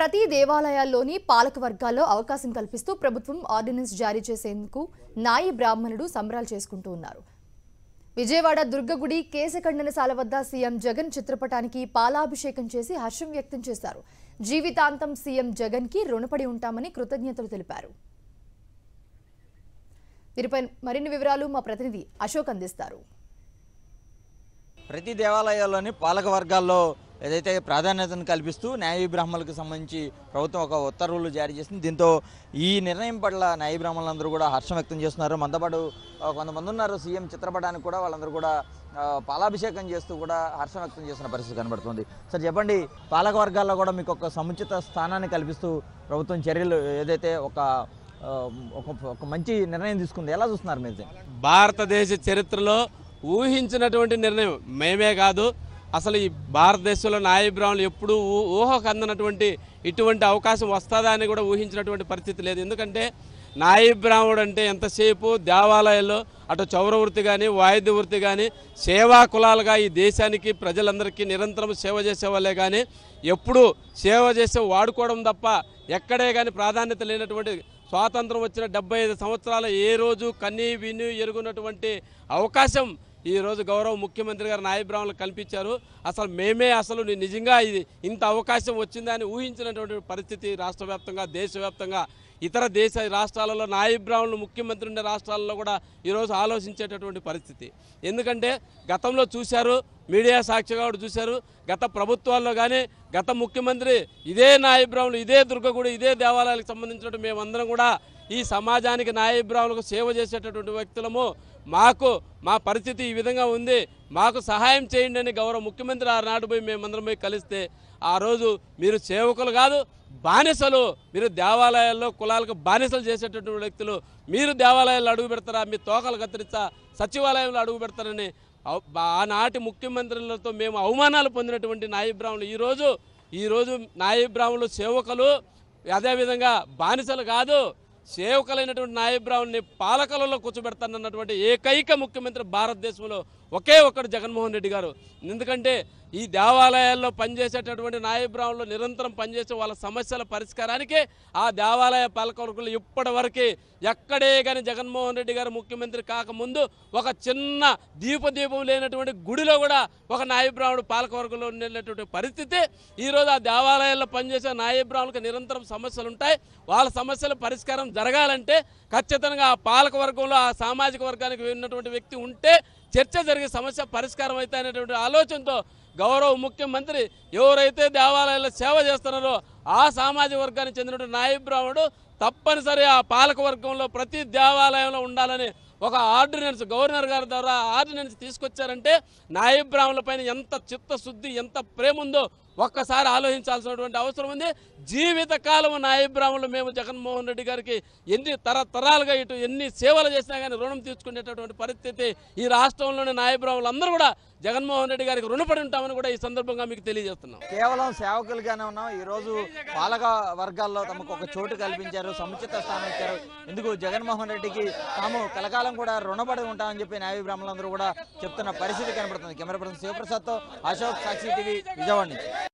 ప్రతి దేవాలయాల్లోని పాలక వర్గాల్లో అవకాశం కల్పిస్తూ ప్రభుత్వం ఆర్డినెన్స్ జారీ చేసేందుకు నాయి బ్రాహ్మణుడు సంబరాలు చేసుకుంటూ ఉన్నారు విజయవాడ దుర్గగుడి కేశఖండనశాల వద్ద సీఎం జగన్ చిత్రపటానికి పాలాభిషేకం చేసి హర్షం వ్యక్తం చేశారు జీవితాంతం సీఎం జగన్కి రుణపడి ఉంటామని కృతజ్ఞతలు తెలిపారు మరిన్ని వివరాలు మా ప్రతినిధి అశోక్ అందిస్తారు ప్రతి దేవాలయాల్లోని పాలక వర్గాల్లో ఏదైతే ప్రాధాన్యతను కల్పిస్తూ న్యాయ బ్రాహ్మణులకు సంబంధించి ప్రభుత్వం ఒక ఉత్తర్వులు జారీ చేసింది దీంతో ఈ నిర్ణయం పట్ల న్యాయ బ్రాహ్మణులందరూ కూడా హర్షం వ్యక్తం చేస్తున్నారు మనతోపాటు కొంతమంది ఉన్నారు సీఎం చిత్రపటానికి కూడా వాళ్ళందరూ కూడా పాలాభిషేకం చేస్తూ కూడా హర్షం వ్యక్తం చేస్తున్న పరిస్థితి కనబడుతుంది సార్ చెప్పండి పాలక వర్గాల్లో కూడా మీకు ఒక సముచిత స్థానాన్ని కల్పిస్తూ ప్రభుత్వం చర్యలు ఏదైతే ఒక ఒక మంచి నిర్ణయం తీసుకుంది ఎలా చూస్తున్నారు మీరు భారతదేశ చరిత్రలో ఊహించినటువంటి నిర్ణయం మేమే కాదు అసలు ఈ భారతదేశంలో నాయబ్రాహ్మణులు ఎప్పుడూ ఊహకు అందినటువంటి ఇటువంటి అవకాశం వస్తుందా అని కూడా ఊహించినటువంటి పరిస్థితి లేదు ఎందుకంటే నాయబ్రాహ్మణుడు అంటే ఎంతసేపు దేవాలయాల్లో అటు చౌర వృత్తి కానీ వాయిద్య వృత్తి కానీ సేవా కులాలుగా ఈ దేశానికి ప్రజలందరికీ నిరంతరం సేవ చేసేవాళ్ళే కానీ ఎప్పుడు సేవ చేసే వాడుకోవడం తప్ప ఎక్కడే కానీ ప్రాధాన్యత లేనటువంటి స్వాతంత్రం వచ్చిన డెబ్బై సంవత్సరాల ఏ రోజు కన్నీ విని ఎరుగునటువంటి అవకాశం ఈరోజు గౌరవ ముఖ్యమంత్రి గారు నాయబ్రాహ్మణులు కల్పించారు అసలు మేమే అసలు నిజంగా ఇది ఇంత అవకాశం వచ్చిందని ఊహించినటువంటి పరిస్థితి రాష్ట్ర వ్యాప్తంగా దేశవ్యాప్తంగా ఇతర దేశ రాష్ట్రాలలో నాయబ్రాహ్మణులు ముఖ్యమంత్రి ఉండే రాష్ట్రాలలో కూడా ఈరోజు ఆలోచించేటటువంటి పరిస్థితి ఎందుకంటే గతంలో చూశారు మీడియా సాక్షిగా కూడా చూశారు గత ప్రభుత్వాల్లో కానీ గత ముఖ్యమంత్రి ఇదే నాయబ్రాహ్మణులు ఇదే దుర్గగుడి ఇదే దేవాలయాలకు సంబంధించినట్టు మేమందరం కూడా ఈ సమాజానికి నాయబ్రాహ్మణులకు సేవ చేసేటటువంటి వ్యక్తులము మాకు మా పరిస్థితి ఈ విధంగా ఉంది మాకు సహాయం చేయండి అని గౌరవ ముఖ్యమంత్రి ఆనాడు పోయి మేమందరం పోయి కలిస్తే ఆ రోజు మీరు సేవకులు కాదు బానిసలు మీరు దేవాలయాల్లో కులాలకు బానిసలు చేసేటటువంటి వ్యక్తులు మీరు దేవాలయాల్లో అడుగు పెడతారా మీ తోకలు కత్తిరిస్తా సచివాలయంలో అడుగు పెడతారని ఆనాటి ముఖ్యమంత్రులతో మేము అవమానాలు పొందినటువంటి నాయబ్రాహ్మణులు ఈరోజు ఈరోజు నాయబ్రాహ్మణులు సేవకులు అదేవిధంగా బానిసలు కాదు సేవకులైనటువంటి నాయబ్రావుని పాలకలలో కూర్చోబెడతానన్నటువంటి ఏకైక ముఖ్యమంత్రి భారతదేశంలో ఒకే ఒక్కడు జగన్మోహన్ రెడ్డి గారు ఎందుకంటే ఈ దేవాలయాల్లో పనిచేసేటటువంటి నాయబ్రాహ్మణులు నిరంతరం పనిచేసే వాళ్ళ సమస్యల పరిష్కారానికి ఆ దేవాలయ పాలకవర్గులు ఇప్పటివరకు ఎక్కడే కానీ జగన్మోహన్ రెడ్డి గారు ముఖ్యమంత్రి కాకముందు ఒక చిన్న దీపదీపం లేనటువంటి గుడిలో కూడా ఒక నాయబ్రాహ్మణుడు పాలకవర్గంలో ఉండేటటువంటి పరిస్థితి ఈరోజు ఆ దేవాలయాల్లో పనిచేసే నాయబ్రాహ్మణులకు నిరంతరం సమస్యలు ఉంటాయి వాళ్ళ సమస్యల పరిష్కారం జరగాలంటే ఖచ్చితంగా ఆ పాలకవర్గంలో ఆ సామాజిక వర్గానికి ఉన్నటువంటి వ్యక్తి ఉంటే చర్చ జరిగే సమస్య పరిష్కారం అయితే అనేటువంటి ఆలోచనతో గౌరవ ముఖ్యమంత్రి ఎవరైతే దేవాలయాల్లో సేవ చేస్తున్నారో ఆ సామాజిక వర్గానికి చెందినటువంటి నాయ తప్పనిసరి ఆ పాలకవర్గంలో ప్రతి దేవాలయంలో ఉండాలని ఒక ఆర్డినెన్స్ గవర్నర్ గారి ద్వారా ఆర్డినెన్స్ తీసుకొచ్చారంటే నాయబ్రాహ్మణుల పైన ఎంత చిత్తశుద్ధి ఎంత ప్రేమ ఉందో ఒక్కసారి ఆలోచించాల్సినటువంటి అవసరం ఉంది జీవితకాలం నా అభిప్రాయంలో మేము జగన్మోహన్ రెడ్డి గారికి ఎన్ని తరతరాలుగా ఇటు ఎన్ని సేవలు చేసినా కానీ రుణం తీసుకునేటటువంటి పరిస్థితి ఈ రాష్ట్రంలోని నా అభిప్రాయంలో అందరూ కూడా జగన్మోహన్ రెడ్డి గారికి రుణపడి ఉంటామని కూడా ఈ సందర్భంగా మీకు తెలియజేస్తున్నాం కేవలం సేవకులుగానే ఉన్నాం ఈరోజు పాలక వర్గాల్లో తమకు ఒక చోటు కల్పించారు సముచిత స్థానం ఇచ్చారు ఎందుకు జగన్మోహన్ రెడ్డికి తాము కలకాలం కూడా రుణపడి ఉంటామని చెప్పి న్యాయ బ్రాహ్మణులందరూ కూడా చెప్తున్న పరిస్థితి కనబడుతుంది కెమెరా పర్సన్ శివప్రసాద్తో అశోక్ సాక్షి టీవీ విజయవాడ నుంచి